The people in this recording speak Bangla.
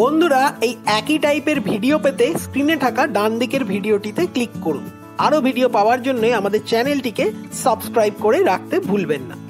বন্ধুরা এই একই টাইপের ভিডিও পেতে স্ক্রিনে থাকা ডান দিকের ভিডিওটিতে ক্লিক করুন আরও ভিডিও পাওয়ার জন্য আমাদের চ্যানেলটিকে সাবস্ক্রাইব করে রাখতে ভুলবেন না